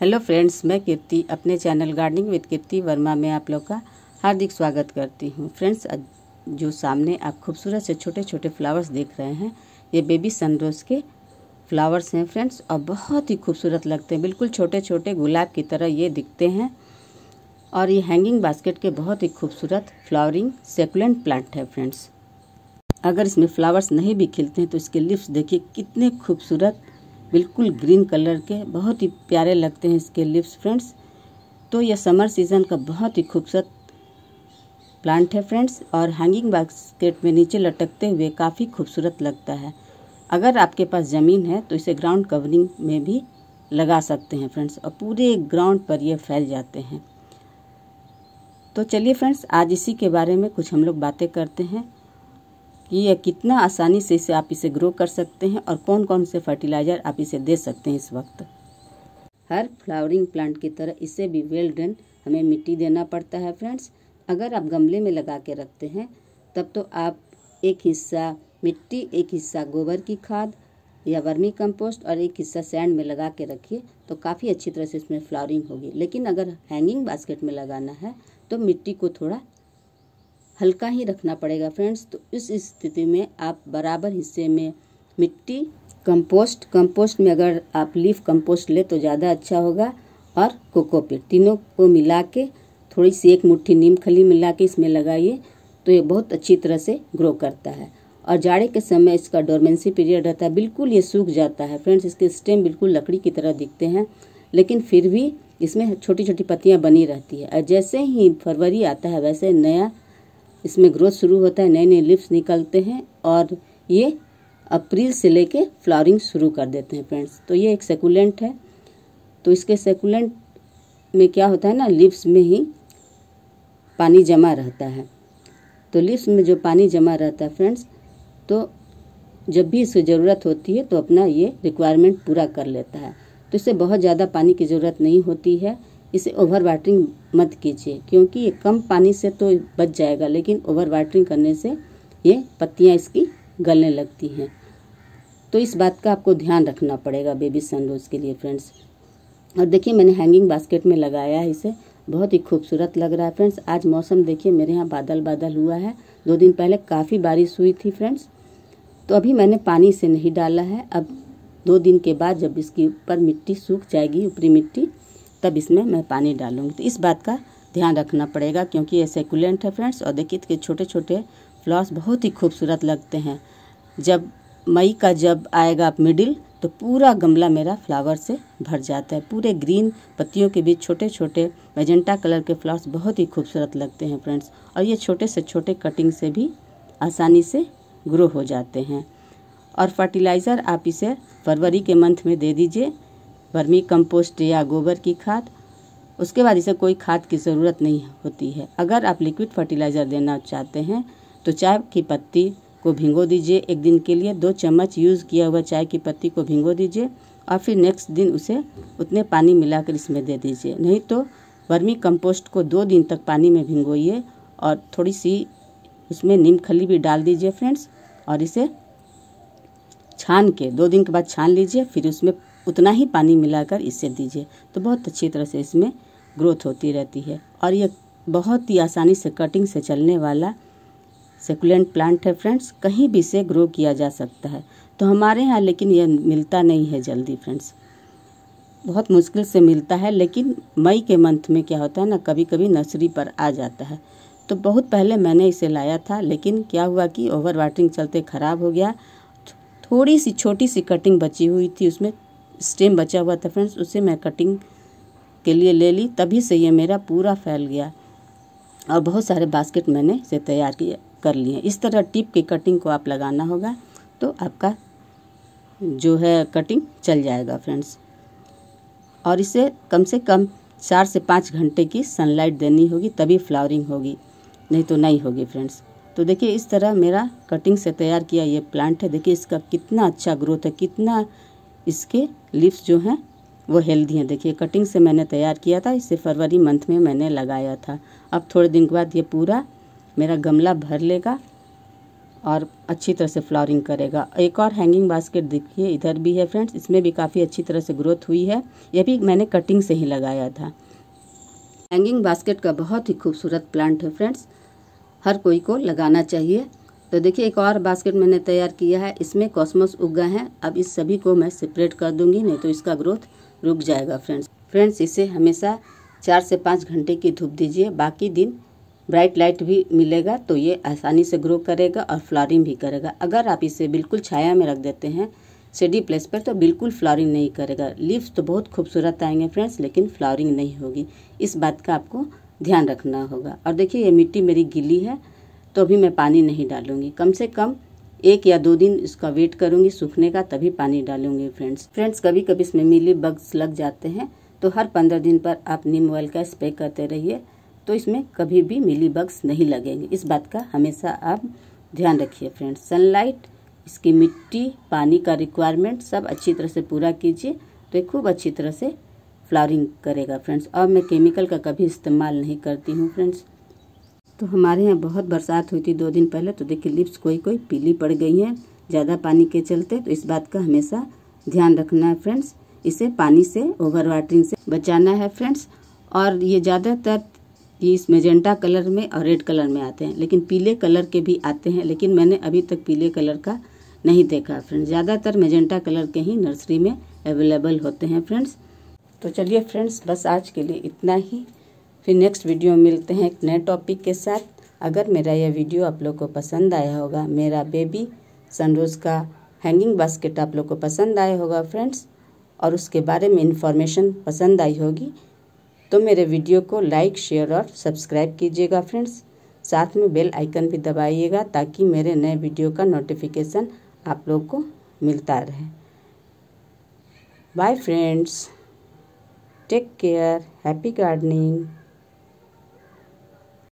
hello friends मैं कीर्ति अपने channel gardening with Kirti Verma में आप लोग का हार्दिक स्वागत करती हूँ फ्रेंड्स जो सामने आप खूबसूरत से छोटे छोटे फ्लावर्स देख रहे हैं ये बेबी सनरोज के फ्लावर्स हैं फ्रेंड्स और बहुत ही खूबसूरत लगते हैं बिल्कुल छोटे छोटे गुलाब की तरह ये दिखते हैं और ये हैंगिंग बास्केट के बहुत ही खूबसूरत फ्लावरिंग सेकुलेंट प्लांट है फ्रेंड्स अगर इसमें फ्लावर्स नहीं भी खिलते हैं तो इसके लिप्स देखिए कितने खूबसूरत बिल्कुल ग्रीन कलर के बहुत ही प्यारे लगते हैं इसके लिप्स फ्रेंड्स तो यह समर सीज़न का बहुत ही खूबसूरत प्लांट है फ्रेंड्स और हैंगिंग बास्केट में नीचे लटकते हुए काफ़ी खूबसूरत लगता है अगर आपके पास ज़मीन है तो इसे ग्राउंड कवरिंग में भी लगा सकते हैं फ्रेंड्स और पूरे ग्राउंड पर ये फैल जाते हैं तो चलिए फ्रेंड्स आज इसी के बारे में कुछ हम लोग बातें करते हैं कि यह कितना आसानी से इसे आप इसे ग्रो कर सकते हैं और कौन कौन से फर्टिलाइज़र आप इसे दे सकते हैं इस वक्त हर फ्लावरिंग प्लांट की तरह इसे भी वेल डन हमें मिट्टी देना पड़ता है फ्रेंड्स अगर आप गमले में लगा के रखते हैं तब तो आप एक हिस्सा मिट्टी एक हिस्सा गोबर की खाद या वर्मी कंपोस्ट और एक हिस्सा सैंड में लगा के रखिए तो काफ़ी अच्छी तरह से इसमें फ्लावरिंग होगी लेकिन अगर हैंगिंग बास्केट में लगाना है तो मिट्टी को थोड़ा हल्का ही रखना पड़ेगा फ्रेंड्स तो इस स्थिति में आप बराबर हिस्से में मिट्टी कंपोस्ट कंपोस्ट में अगर आप लीफ कंपोस्ट ले तो ज़्यादा अच्छा होगा और कोकोपीट तीनों को मिला के थोड़ी सी एक मुट्ठी नीम खली मिला के इसमें लगाइए तो ये बहुत अच्छी तरह से ग्रो करता है और जाड़े के समय इसका डोरमेंसी पीरियड रहता है बिल्कुल ये सूख जाता है फ्रेंड्स इसके स्टेम बिल्कुल लकड़ी की तरह दिखते हैं लेकिन फिर भी इसमें छोटी छोटी पत्तियाँ बनी रहती है और जैसे ही फरवरी आता है वैसे नया इसमें ग्रोथ शुरू होता है नए नए लिप्स निकलते हैं और ये अप्रैल से लेके फ्लावरिंग शुरू कर देते हैं फ्रेंड्स तो ये एक सेकुलेंट है तो इसके सेकुलेंट में क्या होता है ना लिप्स में ही पानी जमा रहता है तो लिप्स में जो पानी जमा रहता है फ्रेंड्स तो जब भी इसको ज़रूरत होती है तो अपना ये रिक्वायरमेंट पूरा कर लेता है तो इससे बहुत ज़्यादा पानी की ज़रूरत नहीं होती है इसे ओवर वाटरिंग मत कीजिए क्योंकि ये कम पानी से तो बच जाएगा लेकिन ओवर वाटरिंग करने से ये पत्तियाँ इसकी गलने लगती हैं तो इस बात का आपको ध्यान रखना पड़ेगा बेबी सनरोज के लिए फ्रेंड्स और देखिए मैंने हैंगिंग बास्केट में लगाया है इसे बहुत ही खूबसूरत लग रहा है फ्रेंड्स आज मौसम देखिए मेरे यहाँ बादल बादल हुआ है दो दिन पहले काफ़ी बारिश हुई थी फ्रेंड्स तो अभी मैंने पानी से नहीं डाला है अब दो दिन के बाद जब इसके ऊपर मिट्टी सूख जाएगी ऊपरी मिट्टी तब इसमें मैं पानी डालूँगी तो इस बात का ध्यान रखना पड़ेगा क्योंकि ये सेकुलेंट है फ्रेंड्स और देखिए इसके छोटे छोटे फ्लावर्स बहुत ही खूबसूरत लगते हैं जब मई का जब आएगा आप मिडिल तो पूरा गमला मेरा फ्लावर से भर जाता है पूरे ग्रीन पत्तियों के बीच छोटे छोटे मेजेंटा कलर के फ्लावर्स बहुत ही खूबसूरत लगते हैं फ्रेंड्स और ये छोटे से छोटे कटिंग से भी आसानी से ग्रो हो जाते हैं और फर्टिलाइज़र आप इसे फरवरी के मंथ में दे दीजिए वर्मी कंपोस्ट या गोबर की खाद उसके बाद इसे कोई खाद की ज़रूरत नहीं होती है अगर आप लिक्विड फर्टिलाइज़र देना चाहते हैं तो चाय की पत्ती को भिंगो दीजिए एक दिन के लिए दो चम्मच यूज़ किया हुआ चाय की पत्ती को भिंगो दीजिए और फिर नेक्स्ट दिन उसे उतने पानी मिलाकर इसमें दे दीजिए नहीं तो वर्मी कंपोस्ट को दो दिन तक पानी में भिंगोइए और थोड़ी सी उसमें नीम खली भी डाल दीजिए फ्रेंड्स और इसे छान के दो दिन के बाद छान लीजिए फिर उसमें उतना ही पानी मिलाकर इससे दीजिए तो बहुत अच्छी तरह से इसमें ग्रोथ होती रहती है और ये बहुत ही आसानी से कटिंग से चलने वाला सेकुलेंट प्लांट है फ्रेंड्स कहीं भी इसे ग्रो किया जा सकता है तो हमारे यहाँ लेकिन यह मिलता नहीं है जल्दी फ्रेंड्स बहुत मुश्किल से मिलता है लेकिन मई के मंथ में क्या होता है ना कभी कभी नर्सरी पर आ जाता है तो बहुत पहले मैंने इसे लाया था लेकिन क्या हुआ कि ओवर वाटरिंग चलते ख़राब हो गया थोड़ी सी छोटी सी कटिंग बची हुई थी उसमें स्टेम बचा हुआ था फ्रेंड्स उसे मैं कटिंग के लिए ले ली तभी से ये मेरा पूरा फैल गया और बहुत सारे बास्केट मैंने इसे तैयार किया कर लिए इस तरह टिप की कटिंग को आप लगाना होगा तो आपका जो है कटिंग चल जाएगा फ्रेंड्स और इसे कम से कम चार से पाँच घंटे की सनलाइट देनी होगी तभी फ्लावरिंग होगी नहीं तो नहीं होगी फ्रेंड्स तो देखिए इस तरह मेरा कटिंग से तैयार किया ये प्लांट है देखिए इसका कितना अच्छा ग्रोथ है कितना इसके लिप्स जो हैं वो हेल्दी हैं देखिए कटिंग से मैंने तैयार किया था इसे फरवरी मंथ में मैंने लगाया था अब थोड़े दिन के बाद ये पूरा मेरा गमला भर लेगा और अच्छी तरह से फ्लावरिंग करेगा एक और हैंगिंग बास्केट देखिए इधर भी है फ्रेंड्स इसमें भी काफ़ी अच्छी तरह से ग्रोथ हुई है यह भी मैंने कटिंग से ही लगाया था हैंगिंग बास्केट का बहुत ही खूबसूरत प्लांट है फ्रेंड्स हर कोई को लगाना चाहिए तो देखिए एक और बास्केट मैंने तैयार किया है इसमें कॉस्मोस उग गए हैं अब इस सभी को मैं सेपरेट कर दूंगी नहीं तो इसका ग्रोथ रुक जाएगा फ्रेंड्स फ्रेंड्स इसे हमेशा चार से पाँच घंटे की धूप दीजिए बाकी दिन ब्राइट लाइट भी मिलेगा तो ये आसानी से ग्रो करेगा और फ्लॉरिंग भी करेगा अगर आप इसे बिल्कुल छाया में रख देते हैं सेडी प्लेस पर तो बिल्कुल फ्लॉरिंग नहीं करेगा लीव्स तो बहुत खूबसूरत आएंगे फ्रेंड्स लेकिन फ्लॉरिंग नहीं होगी इस बात का आपको ध्यान रखना होगा और देखिए ये मिट्टी मेरी गिली है तो अभी मैं पानी नहीं डालूंगी कम से कम एक या दो दिन इसका वेट करूंगी सूखने का तभी पानी डालूंगी फ्रेंड्स फ्रेंड्स कभी कभी इसमें मिली बग्स लग जाते हैं तो हर पंद्रह दिन पर आप नीम ऑयल का स्प्रे करते रहिए तो इसमें कभी भी मिली बग्स नहीं लगेंगे इस बात का हमेशा आप ध्यान रखिए फ्रेंड्स सनलाइट इसकी मिट्टी पानी का रिक्वायरमेंट सब अच्छी तरह से पूरा कीजिए तो ये खूब अच्छी तरह से फ्लावरिंग करेगा फ्रेंड्स और मैं केमिकल का कभी इस्तेमाल नहीं करती हूँ फ्रेंड्स तो हमारे यहाँ बहुत बरसात हुई थी दो दिन पहले तो देखिए लिप्स कोई कोई पीली पड़ गई हैं ज़्यादा पानी के चलते तो इस बात का हमेशा ध्यान रखना है फ्रेंड्स इसे पानी से ओवर वाटरिंग से बचाना है फ्रेंड्स और ये ज़्यादातर ये इस मेजेंटा कलर में और रेड कलर में आते हैं लेकिन पीले कलर के भी आते हैं लेकिन मैंने अभी तक पीले कलर का नहीं देखा फ्रेंड्स ज़्यादातर मेजेंटा कलर के ही नर्सरी में अवेलेबल होते हैं फ्रेंड्स तो चलिए फ्रेंड्स बस आज के लिए इतना ही फिर नेक्स्ट वीडियो मिलते हैं एक नए टॉपिक के साथ अगर मेरा यह वीडियो आप लोग को पसंद आया होगा मेरा बेबी सनरोज का हैंगिंग बास्केट आप लोग को पसंद आया होगा फ्रेंड्स और उसके बारे में इन्फॉर्मेशन पसंद आई होगी तो मेरे वीडियो को लाइक शेयर और सब्सक्राइब कीजिएगा फ्रेंड्स साथ में बेल आइकन भी दबाइएगा ताकि मेरे नए वीडियो का नोटिफिकेशन आप लोग को मिलता रहे bye friends take care happy gardening